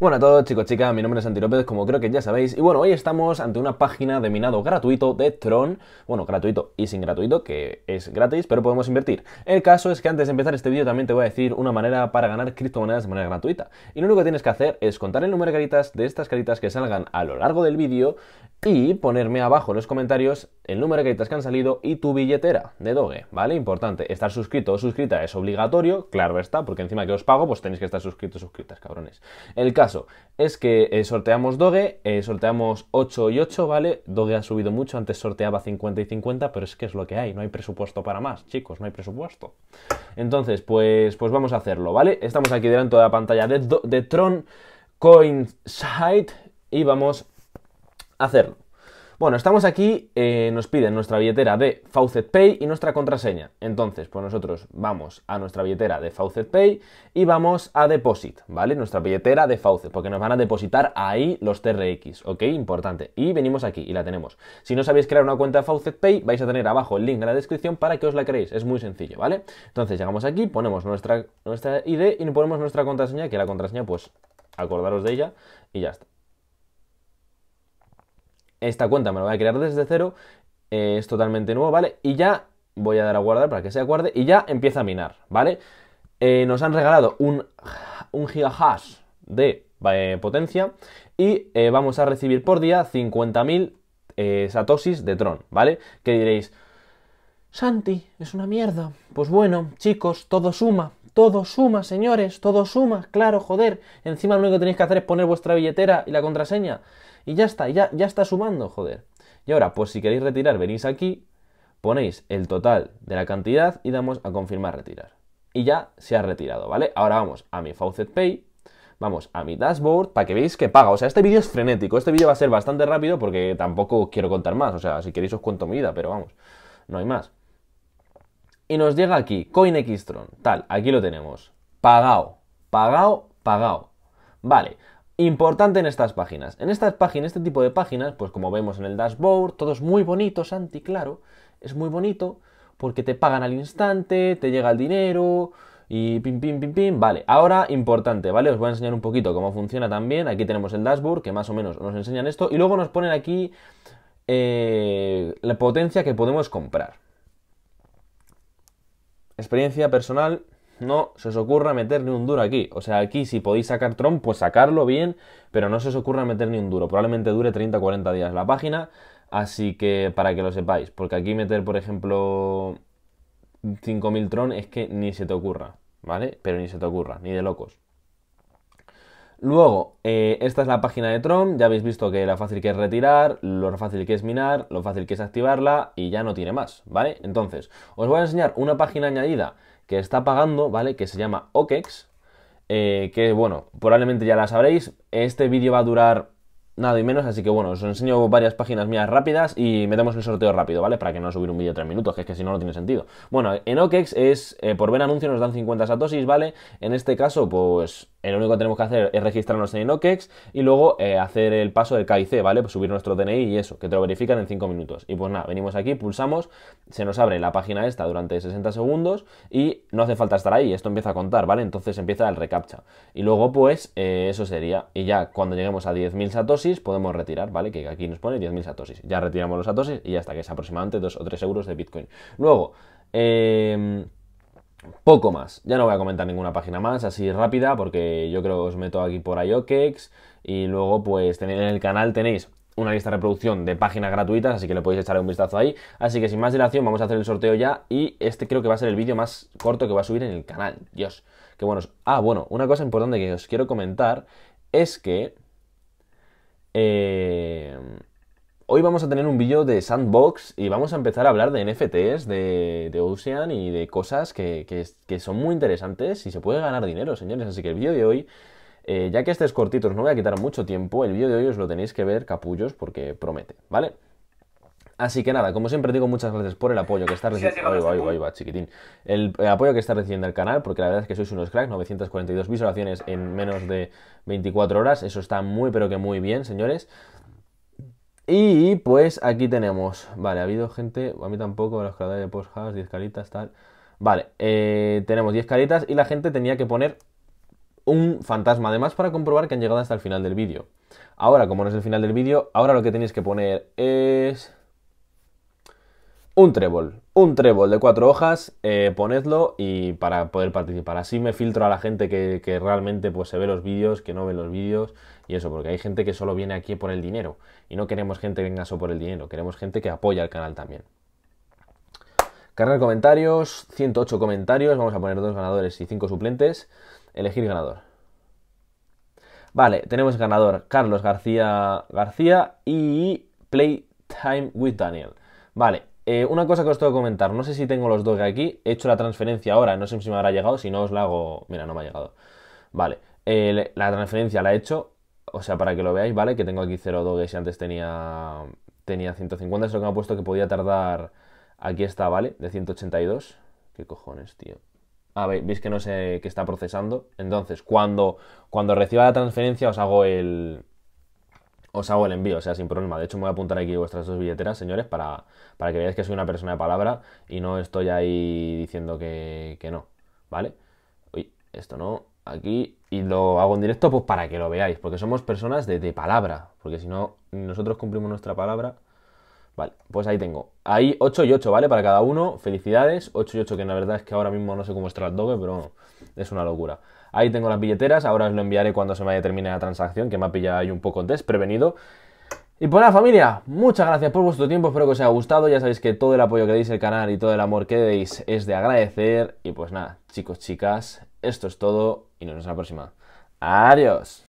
Bueno a todos chicos, chicas, mi nombre es Santi López, como creo que ya sabéis. Y bueno, hoy estamos ante una página de minado gratuito de Tron. Bueno, gratuito y sin gratuito, que es gratis, pero podemos invertir. El caso es que antes de empezar este vídeo también te voy a decir una manera para ganar criptomonedas de manera gratuita. Y lo único que tienes que hacer es contar el número de caritas de estas caritas que salgan a lo largo del vídeo y ponerme abajo en los comentarios el número de caritas que han salido y tu billetera de Doge, ¿vale? Importante, estar suscrito o suscrita es obligatorio, claro está, porque encima que os pago, pues tenéis que estar suscritos suscritas, cabrones. El caso es que eh, sorteamos Doge, eh, sorteamos 8 y 8, ¿vale? Doge ha subido mucho, antes sorteaba 50 y 50, pero es que es lo que hay, no hay presupuesto para más, chicos, no hay presupuesto. Entonces, pues, pues vamos a hacerlo, ¿vale? Estamos aquí delante de la pantalla de, de Tron Coinside y vamos a hacerlo. Bueno, estamos aquí, eh, nos piden nuestra billetera de Pay y nuestra contraseña. Entonces, pues nosotros vamos a nuestra billetera de Pay y vamos a Deposit, ¿vale? Nuestra billetera de Faucet, porque nos van a depositar ahí los TRX, ¿ok? Importante. Y venimos aquí y la tenemos. Si no sabéis crear una cuenta de Pay, vais a tener abajo el link en la descripción para que os la creéis. Es muy sencillo, ¿vale? Entonces, llegamos aquí, ponemos nuestra, nuestra ID y ponemos nuestra contraseña, que la contraseña, pues acordaros de ella y ya está esta cuenta me la voy a crear desde cero, eh, es totalmente nuevo, ¿vale? Y ya voy a dar a guardar para que se acuerde y ya empieza a minar, ¿vale? Eh, nos han regalado un, un gigahash de eh, potencia y vamos a recibir por día 50.000 satosis de Tron, ¿vale? Que diréis, Santi, es una mierda. Pues bueno, chicos, todo suma. Todo suma, señores, todo suma, claro, joder. Encima lo único que tenéis que hacer es poner vuestra billetera y la contraseña. Y ya está, ya, ya está sumando, joder. Y ahora, pues si queréis retirar, venís aquí, ponéis el total de la cantidad y damos a confirmar retirar. Y ya se ha retirado, ¿vale? Ahora vamos a mi Faucet Pay, vamos a mi dashboard para que veáis que paga. O sea, este vídeo es frenético, este vídeo va a ser bastante rápido porque tampoco quiero contar más. O sea, si queréis os cuento mi vida, pero vamos, no hay más y nos llega aquí, CoinXtron, tal, aquí lo tenemos. Pagao, pagao, pagao. Vale, importante en estas páginas. En estas páginas, este tipo de páginas, pues como vemos en el dashboard, todo es muy bonito, Santi, claro, es muy bonito porque te pagan al instante, te llega el dinero y pim, pim, pim, pim. Vale, ahora importante, ¿vale? Os voy a enseñar un poquito cómo funciona también. Aquí tenemos el dashboard, que más o menos nos enseñan esto, y luego nos ponen aquí eh, la potencia que podemos comprar experiencia personal, no se os ocurra meter ni un duro aquí. O sea, aquí si podéis sacar Tron, pues sacarlo bien, pero no se os ocurra meter ni un duro. Probablemente dure 30 o 40 días la página, así que para que lo sepáis. Porque aquí meter, por ejemplo, 5.000 Tron es que ni se te ocurra, ¿vale? Pero ni se te ocurra, ni de locos. Luego, eh, esta es la página de Tron, ya habéis visto que la fácil que es retirar, lo fácil que es minar, lo fácil que es activarla y ya no tiene más, ¿vale? Entonces, os voy a enseñar una página añadida que está pagando, ¿vale? Que se llama OKEX, eh, que bueno, probablemente ya la sabréis, este vídeo va a durar nada y menos, así que bueno, os enseño varias páginas mías rápidas y metemos el sorteo rápido, ¿vale? Para que no subir un vídeo de 3 minutos, que es que si no, no tiene sentido. Bueno, en OKEX es, eh, por ver anuncio nos dan 50 satosis, ¿vale? En este caso, pues el único que tenemos que hacer es registrarnos en Inokex y luego eh, hacer el paso del KIC, ¿vale? Pues subir nuestro DNI y eso, que te lo verifican en 5 minutos. Y pues nada, venimos aquí, pulsamos, se nos abre la página esta durante 60 segundos y no hace falta estar ahí, esto empieza a contar, ¿vale? Entonces empieza el recaptcha. Y luego pues eh, eso sería, y ya cuando lleguemos a 10.000 satosis podemos retirar, ¿vale? Que aquí nos pone 10.000 satosis. Ya retiramos los satosis y ya está, que es aproximadamente 2 o 3 euros de Bitcoin. Luego, eh poco más, ya no voy a comentar ninguna página más, así rápida, porque yo creo que os meto aquí por IOKEX y luego pues en el canal tenéis una lista de reproducción de páginas gratuitas, así que le podéis echar un vistazo ahí. Así que sin más dilación, vamos a hacer el sorteo ya y este creo que va a ser el vídeo más corto que va a subir en el canal. Dios, qué buenos. Ah, bueno, una cosa importante que os quiero comentar es que... Eh, Hoy vamos a tener un vídeo de Sandbox y vamos a empezar a hablar de NFTs, de, Ocean y de cosas que, son muy interesantes y se puede ganar dinero, señores. Así que el vídeo de hoy, eh, ya que este es cortito, os no voy a quitar mucho tiempo, el vídeo de hoy os lo tenéis que ver, capullos, porque promete, ¿vale? Así que nada, como siempre digo, muchas gracias por el apoyo que está recibiendo. chiquitín. El, apoyo que está recibiendo el canal, porque la verdad es que sois unos cracks, 942 visualizaciones en menos de 24 horas. Eso está muy, pero que muy bien, señores. Y pues aquí tenemos, vale, ha habido gente, a mí tampoco, los creadores de post-house, 10 caritas, tal. Vale, eh, tenemos 10 caritas y la gente tenía que poner un fantasma, además para comprobar que han llegado hasta el final del vídeo. Ahora, como no es el final del vídeo, ahora lo que tenéis que poner es un trébol, un trébol de cuatro hojas, eh, ponedlo y para poder participar. Así me filtro a la gente que, realmente pues, se ve los vídeos, que no ve los vídeos y eso, porque hay gente que solo viene aquí por el dinero y no queremos gente que venga solo por el dinero, queremos gente que apoya el canal también. Cargar comentarios, 108 comentarios, vamos a poner dos ganadores y cinco suplentes. Elegir ganador. Vale, tenemos ganador Carlos García García y Playtime with Daniel. Vale, eh, una cosa que os tengo que comentar, no sé si tengo los dos aquí, he hecho la transferencia ahora, no sé si me habrá llegado, si no os la hago... Mira, no me ha llegado. Vale, la transferencia la he hecho, o sea, para que lo veáis, ¿vale? Que tengo aquí 0 doges y antes tenía, tenía 150, es lo que me ha puesto que podía tardar... Aquí está, ¿vale? De 182. ¿Qué cojones, tío? Ah, veis que no sé que está procesando. Entonces, cuando, cuando reciba la transferencia os hago el, os hago el envío, o sea, sin problema. De hecho, me voy a apuntar aquí vuestras dos billeteras, señores, para, para que veáis que soy una persona de palabra y no estoy ahí diciendo que, no, ¿vale? Uy, esto no, aquí, y lo hago en directo pues para que lo veáis, porque somos personas de, palabra, porque si no, nosotros cumplimos nuestra palabra. Vale, pues ahí tengo. Ahí 8 y 8, ¿vale? Para cada uno, felicidades. 8 y 8, que la verdad es que ahora mismo no sé cómo está el doble, pero es una locura. Ahí tengo las billeteras, ahora os lo enviaré cuando se me haya terminado la transacción, que me ha pillado ahí un poco desprevenido. Y pues nada familia, muchas gracias por vuestro tiempo, espero que os haya gustado, ya sabéis que todo el apoyo que deis al canal y todo el amor que deis es de agradecer. Y pues nada, chicos, chicas, esto es todo y nos vemos en la próxima. Adiós.